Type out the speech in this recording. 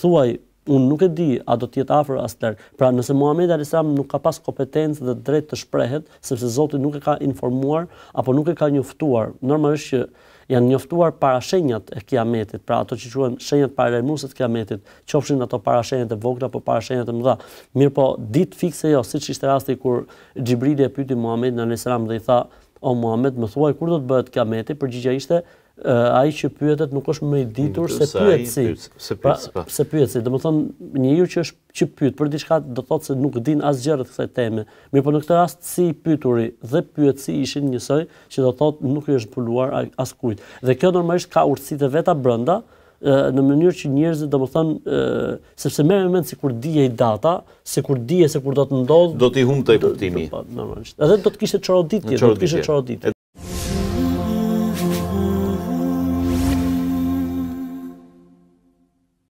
thuaj un nuk e di a do të jetë afër as larg. Pra nëse Muhamedi alayhis salam nuk ka pas kompetencë dhe drejt të shprehet, sepse Zoti nuk e ka informuar apo nuk e ka njoftuar, normalisht që janë njoftuar para e kiametit, pra ato që quhen shenjat para të kiametit, qofshin ato para shenjat e vogla apo para shenjat e mëdha. po, ditë fikse jo, siç ishte rasti kur Xhibrili e pyeti Muhamedit alayhis salam dhe i tha: "O Muhamed, më thuaj kur do të bëhet kiameti?" Përgjigja ishte: ai që pyetet nuk është më i ditur mm, pra, se pyetësi. Se pyetësi, do të thon një që është që pyet për diçka do thotë se nuk din as gjëra kësaj teme. Mirë, por në këtë rast si i pyeturi dhe pyetësi ishin njësoj që do thotë nuk i është puluar as Dhe kjo normalisht ka urtësitë veta brenda në mënyrë që njerëzit domethën sepse merren moment sikur dihej data, sikur dije se kur do të ndodh, do të humbtej kuptimin. Po, normalisht. Edhe do të kishte çoroditje, do të kishte çoroditje.